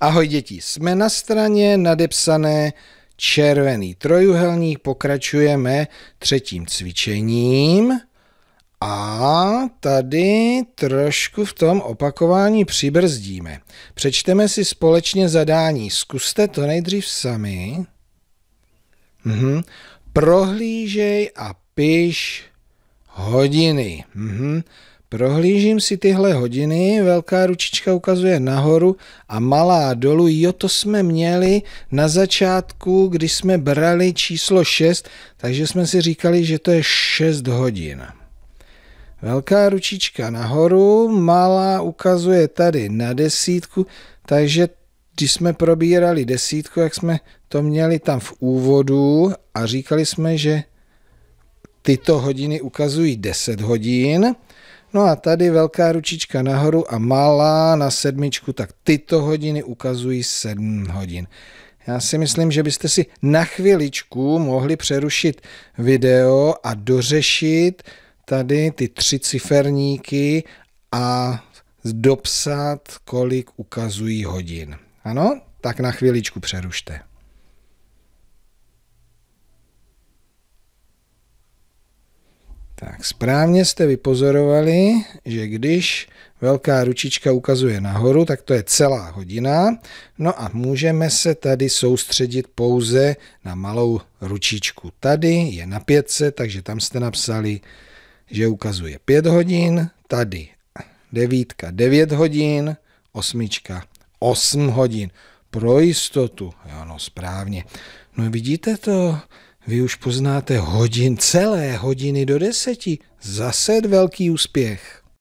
Ahoj děti, jsme na straně nadepsané červený trojuhelník, pokračujeme třetím cvičením a tady trošku v tom opakování přibrzdíme. Přečteme si společně zadání, zkuste to nejdřív sami. Mhm. Prohlížej a piš hodiny. Mhm. Prohlížím si tyhle hodiny, velká ručička ukazuje nahoru a malá dolů. Jo, to jsme měli na začátku, když jsme brali číslo 6, takže jsme si říkali, že to je 6 hodin. Velká ručička nahoru, malá ukazuje tady na desítku, takže když jsme probírali desítku, jak jsme to měli tam v úvodu a říkali jsme, že tyto hodiny ukazují 10 hodin, No a tady velká ručička nahoru a malá na sedmičku, tak tyto hodiny ukazují sedm hodin. Já si myslím, že byste si na chviličku mohli přerušit video a dořešit tady ty tři ciferníky a dopsat, kolik ukazují hodin. Ano? Tak na chviličku přerušte. Tak správně jste vypozorovali, že když velká ručička ukazuje nahoru, tak to je celá hodina. No a můžeme se tady soustředit pouze na malou ručičku. Tady je na pětce, takže tam jste napsali, že ukazuje pět hodin, tady devítka devět hodin, osmička osm hodin. Pro jistotu, jo, no správně. No vidíte to, vy už poznáte hodin, celé hodiny do deseti. Zase velký úspěch.